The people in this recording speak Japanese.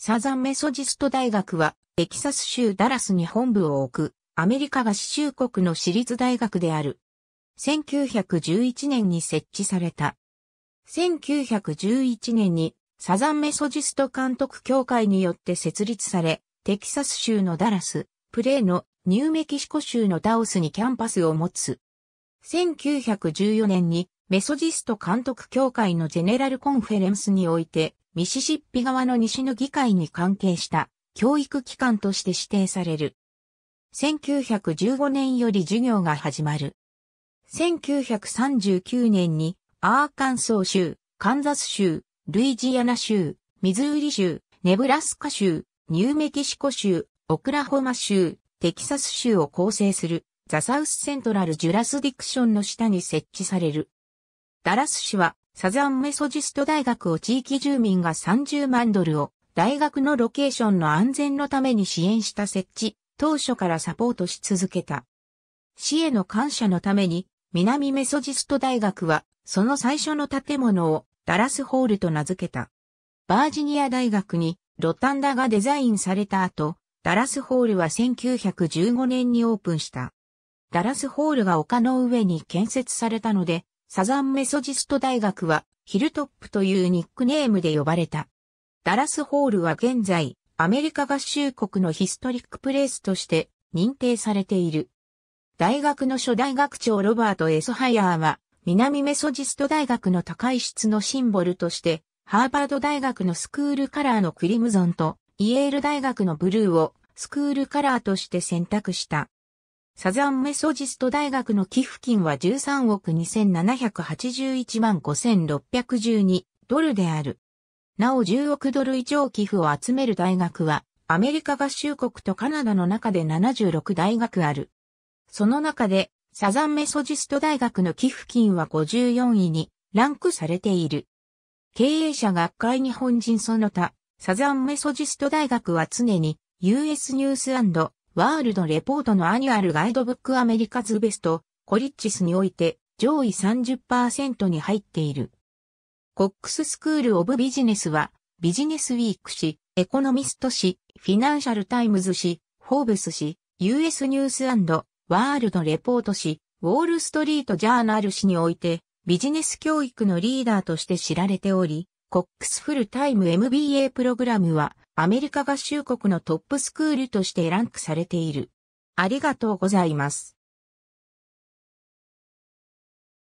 サザンメソジスト大学は、テキサス州ダラスに本部を置く、アメリカ合衆国の私立大学である。1911年に設置された。1911年に、サザンメソジスト監督協会によって設立され、テキサス州のダラス、プレーのニューメキシコ州のダオスにキャンパスを持つ。1914年にメソジスト監督協会のジェネラルコンフェレンスにおいてミシシッピ側の西の議会に関係した教育機関として指定される。1915年より授業が始まる。1939年にアーカンソー州、カンザス州、ルイジアナ州、ミズーリ州、ネブラスカ州、ニューメキシコ州、オクラホマ州、テキサス州を構成するザ・サウス・セントラル・ジュラスディクションの下に設置される。ダラス市はサザンメソジスト大学を地域住民が30万ドルを大学のロケーションの安全のために支援した設置、当初からサポートし続けた。市への感謝のために、南メソジスト大学は、その最初の建物をダラスホールと名付けた。バージニア大学にロタンダがデザインされた後、ダラスホールは1915年にオープンした。ダラスホールが丘の上に建設されたので、サザンメソジスト大学はヒルトップというニックネームで呼ばれた。ダラスホールは現在アメリカ合衆国のヒストリックプレイスとして認定されている。大学の初代学長ロバート・エソハヤーは南メソジスト大学の高い質のシンボルとしてハーバード大学のスクールカラーのクリムゾンとイエール大学のブルーをスクールカラーとして選択した。サザンメソジスト大学の寄付金は13億2781万5612ドルである。なお10億ドル以上寄付を集める大学は、アメリカ合衆国とカナダの中で76大学ある。その中で、サザンメソジスト大学の寄付金は54位にランクされている。経営者学会日本人その他、サザンメソジスト大学は常に US ニュースワールドレポートのアニュアルガイドブックアメリカズベスト、コリッチスにおいて上位30%に入っている。コックススクールオブビジネスは、ビジネスウィーク誌、エコノミスト誌、フィナンシャルタイムズ誌、フォーブス誌、US ニュースワールドレポート誌、ウォールストリートジャーナル誌において、ビジネス教育のリーダーとして知られており、コックスフルタイム MBA プログラムは、アメリカ合衆国のトップスクールとしてランクされている。ありがとうございます。